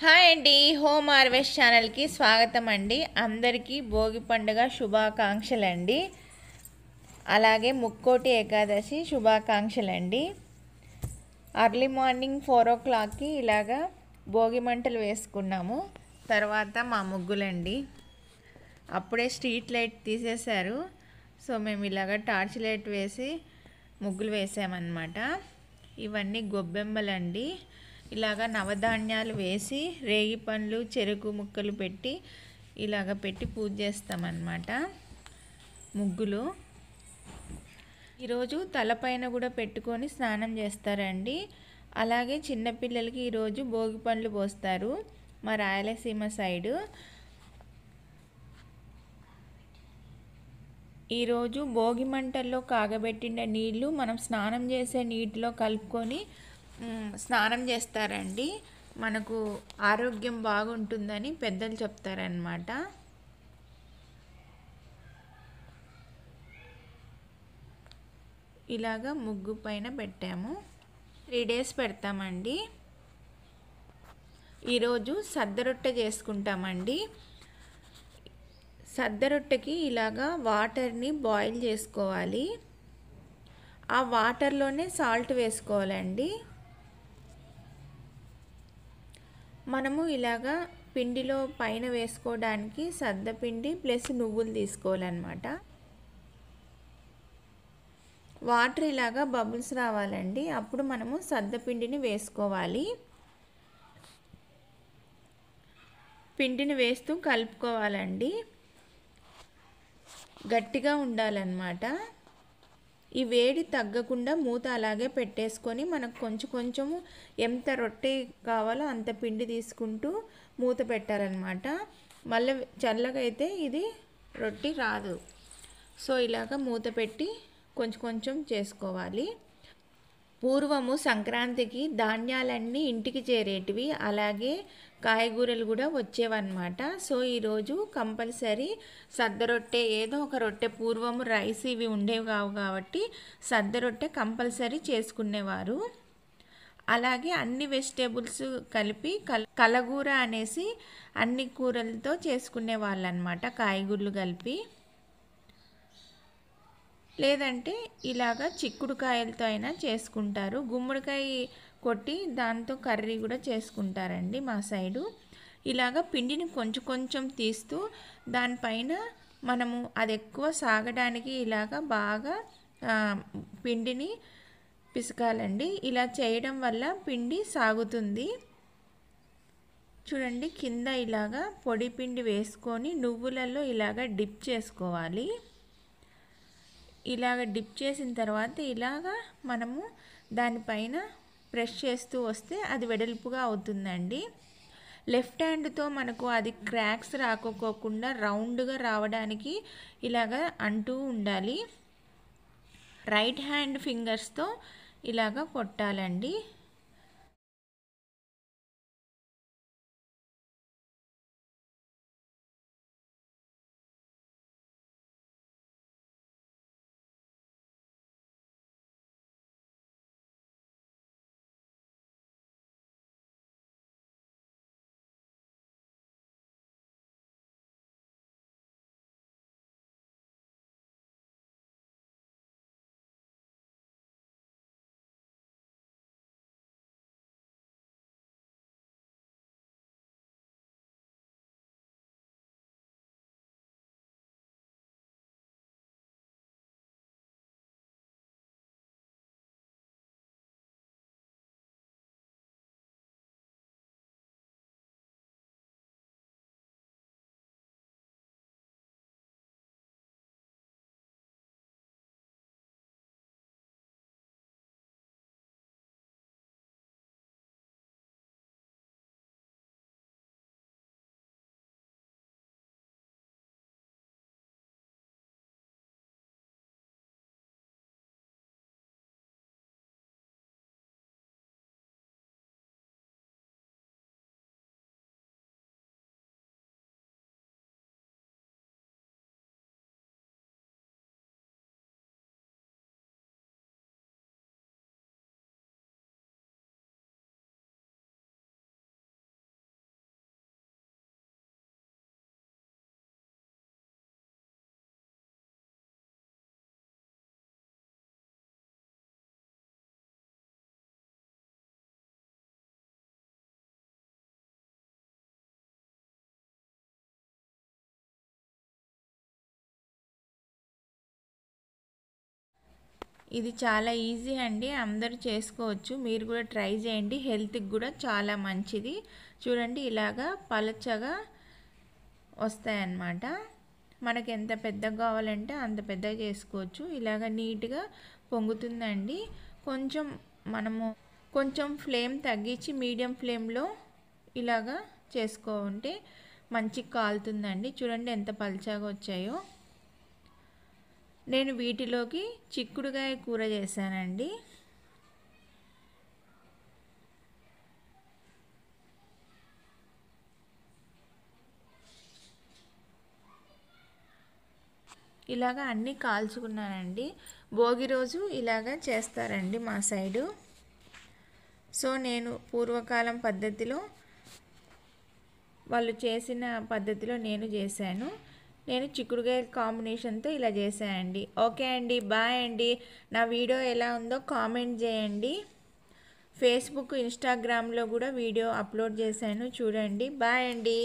hi అండి home harvest ఛానల్కి స్వాగతం అండి అందరికీ భోగి పండుగ శుభాకాంక్షలు అండి అలాగే ముక్కోటి ఏకాదశి శుభాకాంక్షలు అండి అర్లీ మార్నింగ్ ఫోర్ ఓ క్లాక్కి ఇలాగా భోగి మంటలు వేసుకున్నాము తర్వాత మా ముగ్గులండి అప్పుడే స్ట్రీట్ లైట్ తీసేశారు సో మేము ఇలాగ టార్చ్ లైట్ వేసి ముగ్గులు వేసామన్నమాట ఇవన్నీ గొబ్బెమ్మలండి ఇలాగ నవధాన్యాలు వేసి రేగి పండ్లు చెరుకు ముక్కలు పెట్టి ఇలాగ పెట్టి పూజ చేస్తామన్నమాట ముగ్గులు ఈరోజు తలపైన కూడా పెట్టుకొని స్నానం చేస్తారండి అలాగే చిన్నపిల్లలకి ఈరోజు భోగి పండ్లు పోస్తారు మా రాయలసీమ సైడు ఈరోజు భోగి మంటల్లో కాగబెట్టిన నీళ్లు మనం స్నానం చేసే నీటిలో కలుపుకొని స్నానం చేస్తారండి మనకు ఆరోగ్యం బాగుంటుందని పెద్దలు చెప్తారనమాట ఇలాగ ముగ్గు పైన పెట్టాము త్రీ డేస్ పెడతామండి ఈరోజు సద్దరొట్టె చేసుకుంటామండి సద్దరొట్టెకి ఇలాగా వాటర్ని బాయిల్ చేసుకోవాలి ఆ వాటర్లోనే సాల్ట్ వేసుకోవాలండి మనము ఇలాగా పిండిలో పైన వేసుకోవడానికి సద్దపిండి ప్లస్ నువ్వులు తీసుకోవాలన్నమాట వాటర్ ఇలాగా బబుల్స్ రావాలండి అప్పుడు మనము సద్దపిండిని వేసుకోవాలి పిండిని వేస్తూ కలుపుకోవాలండి గట్టిగా ఉండాలన్నమాట ఈ వేడి తగ్గకుండా మూత అలాగే పెట్టేసుకొని మనకు కొంచెం కొంచెము ఎంత రొట్టె కావాలో అంత పిండి తీసుకుంటూ మూత పెట్టాలన్నమాట మళ్ళీ చల్లగా అయితే ఇది రొట్టి రాదు సో ఇలాగ మూత పెట్టి కొంచెం కొంచెం చేసుకోవాలి పూర్వము సంక్రాంతికి ధాన్యాలన్నీ ఇంటికి చేరేటివి అలాగే కాయగూరలు కూడా వచ్చేవన్నమాట సో ఈరోజు కంపల్సరీ సద్ద రొట్టె ఏదో ఒక రొట్టె పూర్వము రైస్ ఇవి ఉండేవి కావు కాబట్టి సద్ద రొట్టె కంపల్సరీ చేసుకునేవారు అలాగే అన్ని వెజిటేబుల్స్ కలిపి కల కలగూర అనేసి అన్ని కూరలతో చేసుకునే వాళ్ళు అనమాట కాయగూరలు కలిపి లేదంటే ఇలాగ చిక్కుడుకాయలతో అయినా చేసుకుంటారు గుమ్మడికాయ కొట్టి దాంతో కర్రీ కూడా చేసుకుంటారండి మా సైడు ఇలాగ పిండిని కొంచెం కొంచెం తీస్తూ దానిపైన మనము అది ఎక్కువ సాగడానికి ఇలాగ బాగా పిండిని పిసకాలండి ఇలా చేయడం వల్ల పిండి సాగుతుంది చూడండి కింద ఇలాగా పొడి పిండి వేసుకొని నువ్వులలో ఇలాగ డిప్ చేసుకోవాలి ఇలాగ డిప్ చేసిన తర్వాత ఇలాగ మనము దానిపైన ప్రెస్ చేస్తూ వస్తే అది వెడల్పుగా అవుతుందండి లెఫ్ట్ హ్యాండ్తో మనకు అది క్రాక్స్ రాకోకుండా రౌండ్గా రావడానికి ఇలాగ అంటూ ఉండాలి రైట్ హ్యాండ్ ఫింగర్స్తో ఇలాగ కొట్టాలండి ఇది చాలా ఈజీ అండి అందరూ చేసుకోవచ్చు మీరు కూడా ట్రై చేయండి హెల్త్కి కూడా చాలా మంచిది చూడండి ఇలాగా పలచగా వస్తాయన్నమాట మనకి ఎంత పెద్దగా కావాలంటే అంత పెద్దగా చేసుకోవచ్చు ఇలాగ నీట్గా పొంగుతుందండి కొంచెం మనము కొంచెం ఫ్లేమ్ తగ్గించి మీడియం ఫ్లేమ్లో ఇలాగా చేసుకో ఉంటే మంచి కాలుతుందండి చూడండి ఎంత పలచగా వచ్చాయో నేను వీటిలోకి చిక్కుడుకాయ కూర చేశానండి ఇలాగ అన్నీ కాల్చుకున్నానండి భోగి రోజు ఇలాగ చేస్తారండి మా సైడు సో నేను పూర్వకాలం పద్ధతిలో వాళ్ళు చేసిన పద్ధతిలో నేను చేశాను నేను చిక్కుడుకాయ కాంబినేషన్తో ఇలా చేసాయండి ఓకే అండి బాయ్ అండి నా వీడియో ఎలా ఉందో కామెంట్ చేయండి ఫేస్బుక్ ఇన్స్టాగ్రామ్లో కూడా వీడియో అప్లోడ్ చేశాను చూడండి బాయ్ అండి